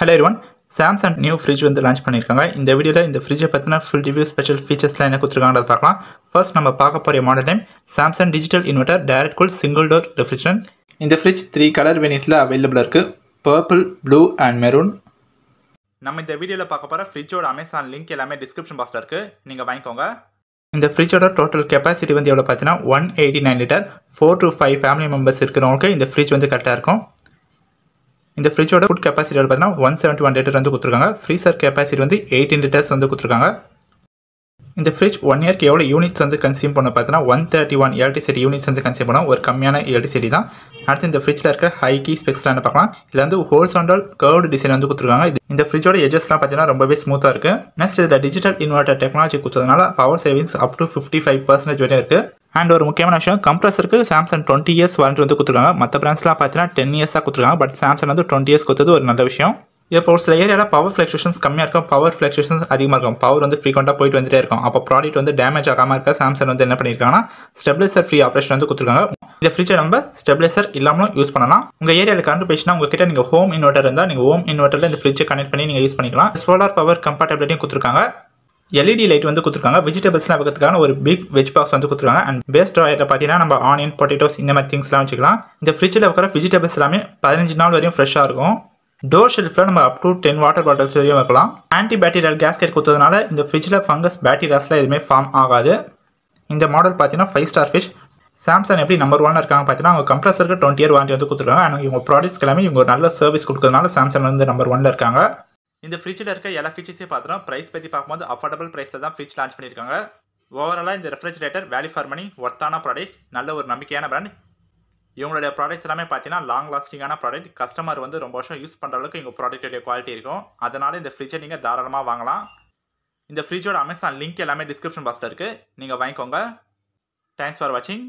hello one Samsung new fridge வந்து launch பண்ணியிருக்காங்க இந்த வீடியோவில் இந்த ஃப்ரிட்ஜை பற்றின ஃபுல் ரிவ்யூ ஸ்பெஷல் ஃபீச்சர்ஸ்லாம் என்ன கொடுத்துருக்காங்க பார்க்கலாம் ஃபர்ஸ்ட் நம்ம பார்க்க போகிற model name Samsung digital inverter direct cool single door refrigerator இந்த ஃப்ரிட்ஜ் த்ரீ கலர் வேரியண்ட்டில் அவைலபிள் இருக்குது பர்பிள் ப்ளூ அண்ட் மெரூன் நம்ம இந்த வீடியோவில் பார்க்க போகிற ஃப்ரிட்ஜோட அமேசான் லிங்க் எல்லாமே டிஸ்கிரிப்ஷன் பாக்ஸில் இருக்குது நீங்கள் வாங்கிக்கோங்க இந்த ஃப்ரிட்ஜோட டோட்டல் கெப்பாசிட்டி வந்து எவ்வளோ பார்த்தீங்கன்னா one eighty nine litre four to five family members இருக்கிறவங்களுக்கு இந்த ஃப்ரிட்ஜ் வந்து கரெக்டாக இருக்கும் இந்த ஃப்ரிட்ஜோட ஃபுட் கெப்பாசிட்டி பார்த்தீங்கன்னா ஒன் செவன்டி ஒன் லிட்டர் வந்து கொடுத்துருக்காங்க ஃப்ரீசர் கெப்பாசிட்டி வந்து எயிட்டீன் லிட்டர்ஸ் வந்து கொடுத்துருக்காங்க இந்த ஃப்ரிட்ஜ் ஒன் இயர்க்கு எவ்வளோ யூனிட்ஸ் வந்து கன்சியூம் பண்ண பார்த்தீங்கன்னா one thirty one electricity units வந்து கன்சியூம் பண்ணோம் ஒரு கம்மியான எலக்ட்ரிசிட்டி தான் அடுத்து இந்த ஃப்ரிட்ஜில் இருக்கிற ஹை கீ ஸ்பெக்ஸ்லாம் என்ன பார்க்கலாம் இதில் வந்து ஹோல்ஸ் ஆண்டல் கர்வ் டிசைன் வந்து கொடுத்துருக்காங்க இந்த ஃப்ரிட்ஜோட எஜஸ்லாம் பார்த்தீங்கன்னா ரொம்பவே ஸ்மூத்தாக இருக்குது நெக்ஸ்ட் இதில் டிஜிட்டல் இன்வெர்ட்டர் டெக்னாலஜி கொடுத்ததுனால power savings up to fifty five percentage வரையும் இருக்குது அண்ட் ஒரு முக்கியமான விஷயம் கம்ப்ரஸருக்கு சாம்சங் டுவெண்ட்டி இயர்ஸ் வாரண்டி வந்து கொடுத்துருக்காங்க மற்ற பிராண்ட்ஸ்லாம் பார்த்தீங்கன்னா டென் இயர்ஸாக கொடுத்துருக்காங்க பட் சாம்சங் வந்து டுவெண்ட்டி இயர்ஸ் கொடுத்தது ஒரு நல்ல விஷயம் இப்போ ஒரு சில ஏரியாவில் பவர் ஃப்ளக்சுவேஷன்ஸ் கம்மியாக இருக்கும் பவர் ஃப்ளக்சுவேஷன்ஸ் அதிகமாக இருக்கும் பவர் வந்து ஃப்ரீக்வெண்ட்டாக போயிட்டு வந்துட்டே இருக்கும் அப்போ ப்ராடக்ட் வந்து டேமேஜ் ஆகாமல் இருக்க சாம்சங் வந்து என்ன பண்ணியிருக்காங்கன்னா ஸ்டெப்லைசர் ஃப்ரீ ஆப்ரேஷன் வந்து கொடுத்துருக்காங்க இந்த ஃப்ரிட்ஜை நம்ம ஸ்டெப்லைசர் இல்லாமலும் யூஸ் பண்ணலாம் உங்கள் ஏரியாவில் கரண்ட் பேசினா உங்ககிட்ட நீங்கள் ஹோம் இன்வெர்ட்டர் இருந்தால் நீங்கள் ஹோம் இன்வெர்ட்டரில் இந்த ஃப்ரிட்ஜை கனெக்ட் பண்ணி நீங்கள் யூஸ் பண்ணிக்கலாம் சோலார் பவர் கம்ஃபர்டபிலிட்டியும் கொடுத்துருக்காங்க எல்இடி லைட் e வந்து கொடுத்துருக்காங்க வெஜிடபிள்ஸ்லாம் வைக்கிறதுக்கான ஒரு பிக் வெஜ் பாக்ஸ் வந்து கொடுத்துருக்காங்க அண்ட் பேஸ்ட் ட்ராயரில் பார்த்தீங்கன்னா நம்ம ஆனியன் பொட்டேட்டோஸ் இந்த மாதிரி திங்ஸ்லாம் வச்சுக்கலாம் இந்த ஃப்ரிட்ஜில் வைக்கிற வெஜிடபிள்ஸ் எல்லாமே பதினஞ்சு நாள் வரையும் ஃப்ரெஷ்ஷாக இருக்கும் டோர் ஷெல்ஃபில் நம்ம up to ten water bottles வரையும் வைக்கலாம் ஆன்டி பேக்டீரியல் கேஸ்கெட் கொடுத்ததுனால இந்த ஃப்ரிட்ஜில் ஃபங்கஸ் பேக்டீரியாஸ்லாம் எதுவுமே ஃபார்ம் ஆகாது இந்த மாடல் பார்த்தீங்கன்னா ஃபைவ் ஸ்டார் ஃபிஷ் சாம்சங் எப்படி நம்பர் ஒன் இருக்காங்க பார்த்தீங்கன்னா அவங்க கம்ப்ரஸருக்கு டுவெண்ட்டி இயர் வாரண்டி வந்து கொடுத்துருக்காங்க அண்ட் இவங்க ப்ராடக்ட்ஸ் எல்லாமே இவங்க நல்ல சர்வீஸ் கொடுக்கறதுனால சாம்சங் வந்து நம்பர் ஒன்ல இருக்காங்க இந்த ஃப்ரிட்ஜில் இருக்க எல்லா ஃபீச்சர்ஸையும் பார்த்தோம் ப்ரைஸ் பற்றி பார்க்கும்போது அஃபோர்டபுள் ப்ரைஸில் தான் ஃப்ரிட்ஜ் லான்ச் பண்ணியிருக்காங்க ஓவராலாக இந்த ரெஃப்ரிஜிரேட்டர் வேல்யூ ஃபார் மணி ஒர்த்தான ப்ராடக்ட் நல்ல ஒரு நம்பிக்கையான பிராண்ட் இவங்களுடைய ப்ராடக்ட்ஸ் எல்லாமே பார்த்தீங்கன்னா லாங் லாஸ்டிங்கான ப்ராடக்ட் கஸ்டமர் வந்து ரொம்ப வருஷம் யூஸ் பண்ணுற அளவுக்கு எங்கள் ப்ராடக்ட்டுடைய குவாலிட்டி இருக்கும் அதனால் இந்த ஃப்ரிட்ஜை நீங்கள் தாராளமாக வாங்கலாம் இந்த ஃப்ரிட்ஜோட அமேசான் லிங்க் எல்லாமே டிஸ்கிரிப்ஷன் பாக்ஸில் இருக்குது நீங்கள் வாங்கிக்கோங்க தேங்க்ஸ் ஃபார் வாட்சிங்